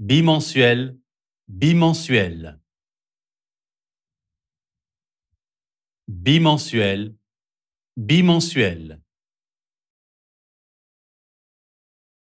bimensuel, bimensuel, bimensuel, bimensuel.